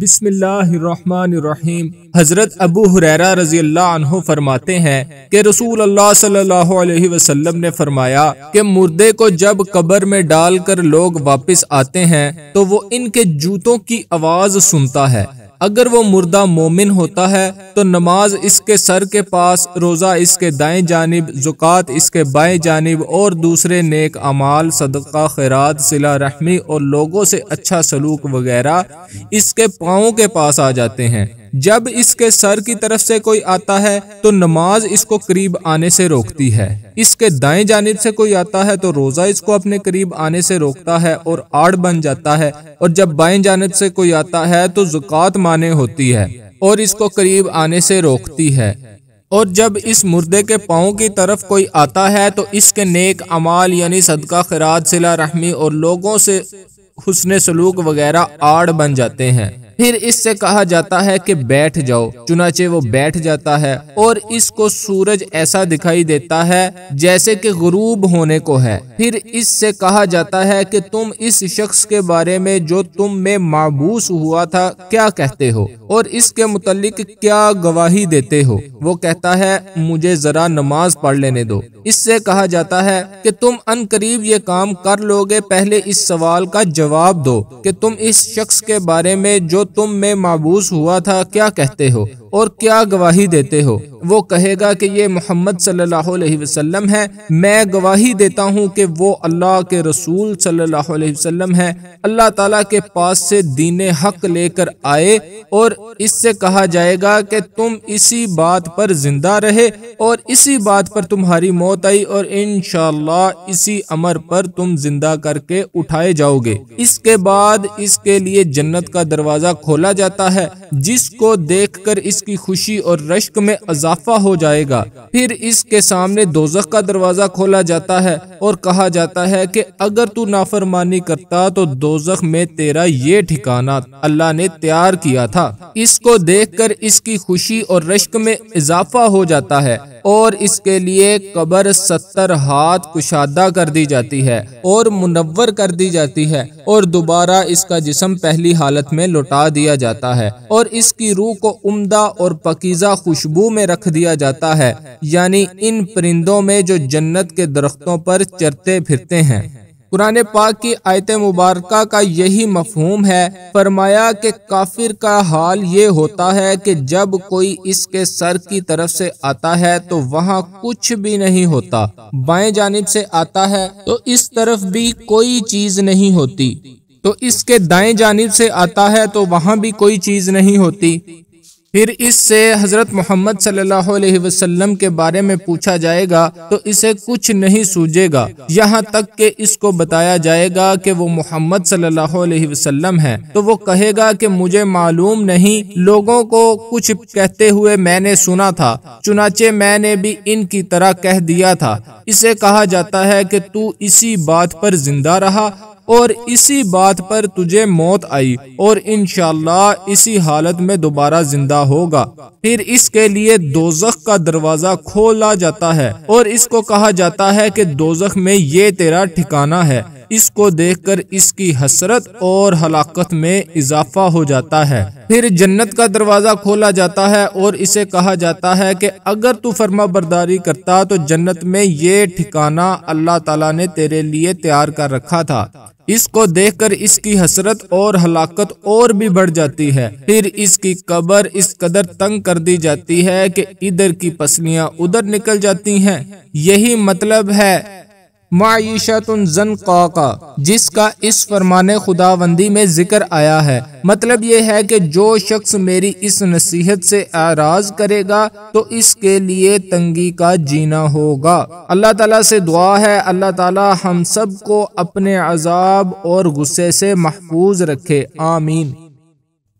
बिस्मिल्लाहिर्रहमानिर्रहीम हज़रत अबू हुरैरा रजी अल्लाह फरमाते हैं कि रसूल अल्लाह सल्लल्लाहु अलैहि वसल्लम ने फरमाया कि मुर्दे को जब कब्र में डालकर लोग वापस आते हैं तो वो इनके जूतों की आवाज़ सुनता है अगर वो मुर्दा मोमिन होता है तो नमाज इसके सर के पास रोज़ा इसके दाएं जानब ज़ुक़ात इसके बाएं जानब और दूसरे नेक अमाल सदका खैरात सिला रहमी और लोगों से अच्छा सलूक वगैरह इसके पाँव के पास आ जाते हैं जब इसके सर की तरफ से कोई आता है तो नमाज इसको करीब आने से रोकती है इसके दाएं जानब से कोई आता है तो रोजा इसको अपने करीब आने से रोकता है और आड़ बन जाता है और जब बाएं जानब से कोई आता है तो जुकात माने होती है और इसको करीब आने से रोकती है और जब इस मुर्दे के पाँव की तरफ कोई आता है तो इसके नेक अमाल यानी सदका खराज सिला रहमी और लोगों से हुसन सलूक वगैरह आड़ बन जाते हैं फिर इससे कहा जाता है कि बैठ जाओ चुनाचे वो बैठ जाता है और इसको सूरज ऐसा दिखाई देता है जैसे कि गरूब होने को है फिर इससे कहा जाता है कि तुम इस शख्स के बारे में जो तुम में माबूस हुआ था क्या कहते हो और इसके मुतलिक क्या गवाही देते हो वो कहता है मुझे जरा नमाज पढ़ लेने दो इससे कहा जाता है कि तुम अन करीब ये काम कर लोगे पहले इस सवाल का जवाब दो कि तुम इस शख्स के बारे में जो तुम में माबूस हुआ था क्या कहते हो और क्या गवाही देते हो वो कहेगा कि ये मोहम्मद सल्लल्लाहु अलैहि वसल्लम है मैं गवाही देता हूँ कि वो अल्लाह के रसूल सल्लल्लाहु अलैहि वसल्लम है अल्लाह ताला के पास से दीन हक लेकर आए और इससे कहा जाएगा कि तुम इसी बात पर जिंदा रहे और इसी बात पर तुम्हारी मौत आई और इन इसी अमर पर तुम जिंदा करके उठाए जाओगे इसके बाद इसके लिए जन्नत का दरवाजा खोला जाता है जिसको देखकर इसकी खुशी और रश्क में अजाफा हो जाएगा फिर इसके सामने दोजख का दरवाज़ा खोला जाता है और कहा जाता है कि अगर तू नाफरमानी करता तो दोजख में तेरा ये ठिकाना अल्लाह ने तैयार किया था इसको देखकर इसकी खुशी और रश्क में इजाफा हो जाता है और इसके लिए कबर सत्तर हाथ कुशादा कर दी जाती है और मुनवर कर दी जाती है और दोबारा इसका जिसम पहली हालत में लुटा दिया जाता है और इसकी रूह को उम्दा और पकीजा खुशबू में रख दिया जाता है यानी इन परिंदों में जो जन्नत के दरख्तों पर चरते फिरते हैं कुरान पाक की आयत मुबारक का यही मफहूम है फरमाया कि काफिर का हाल ये होता है कि जब कोई इसके सर की तरफ से आता है तो वहाँ कुछ भी नहीं होता बाएं जानब से आता है तो इस तरफ भी कोई चीज नहीं होती तो इसके दाएं जानब से आता है तो वहाँ भी कोई चीज नहीं होती फिर इससे हज़रत मोहम्मद सल्लल्लाहु अलैहि वसल्लम के बारे में पूछा जाएगा तो इसे कुछ नहीं सूझेगा यहाँ तक कि इसको बताया जाएगा कि वो मोहम्मद सल्लल्लाहु अलैहि वसल्लम है तो वो कहेगा कि मुझे मालूम नहीं लोगों को कुछ कहते हुए मैंने सुना था चुनाचे मैंने भी इनकी तरह कह दिया था इसे कहा जाता है की तू इसी बात पर जिंदा रहा और इसी बात पर तुझे मौत आई और इन इसी हालत में दोबारा जिंदा होगा फिर इसके लिए दोजख का दरवाजा खोला जाता है और इसको कहा जाता है कि दोजख में ये तेरा ठिकाना है इसको देखकर इसकी हसरत और हलाकत में इजाफा हो जाता है फिर जन्नत का दरवाज़ा खोला जाता है और इसे कहा जाता है कि अगर तू फर्मा बरदारी करता तो जन्नत में ये ठिकाना अल्लाह ताला ने तेरे लिए तैयार कर रखा था इसको देखकर इसकी हसरत और हलाकत और भी बढ़ जाती है फिर इसकी कबर इस कदर तंग कर दी जाती है कि इधर की पसलियां उधर निकल जाती हैं यही मतलब है मायशत जन का जिसका इस फरमाने खुदाबंदी में जिक्र आया है मतलब ये है कि जो शख्स मेरी इस नसीहत से आराज करेगा तो इसके लिए तंगी का जीना होगा अल्लाह ताला से दुआ है अल्लाह ताला हम सब को अपने अजाब और गुस्से से महफूज रखे आमीन